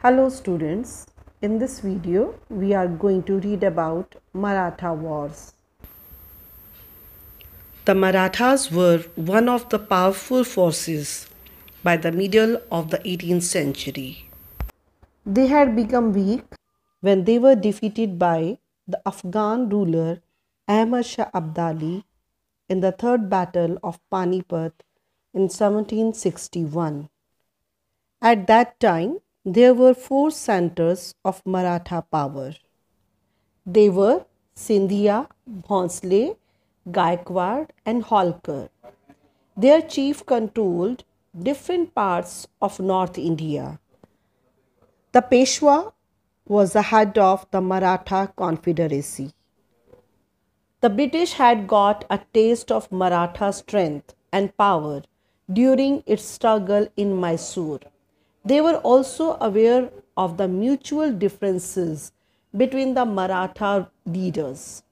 Hello students, in this video we are going to read about Maratha Wars. The Marathas were one of the powerful forces by the middle of the 18th century. They had become weak when they were defeated by the Afghan ruler Ahmad Shah Abdali in the Third Battle of Panipat in 1761. At that time, there were four centers of Maratha power. They were Sindhya, Bhonsle, Gaikwad and Holkar. Their chief controlled different parts of North India. The Peshwa was the head of the Maratha Confederacy. The British had got a taste of Maratha strength and power during its struggle in Mysore. They were also aware of the mutual differences between the Maratha leaders.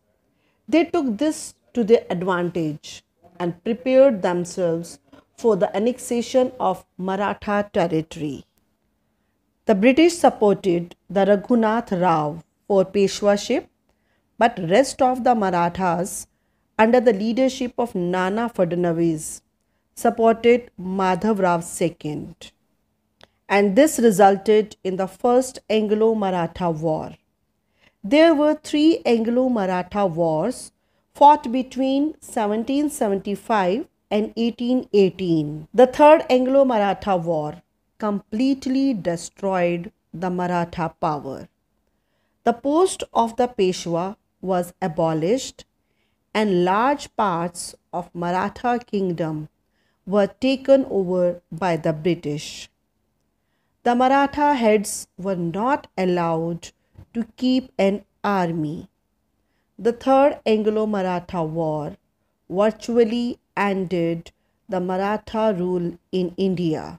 They took this to their advantage and prepared themselves for the annexation of Maratha territory. The British supported the Raghunath Rao for Peshwaship, but rest of the Marathas under the leadership of Nana Fadnavis supported Madhav Rao II and this resulted in the First Anglo Maratha War. There were three Anglo Maratha wars fought between 1775 and 1818. The Third Anglo Maratha War completely destroyed the Maratha power. The post of the Peshwa was abolished and large parts of Maratha kingdom were taken over by the British. The Maratha heads were not allowed to keep an army. The Third Anglo Maratha War virtually ended the Maratha rule in India.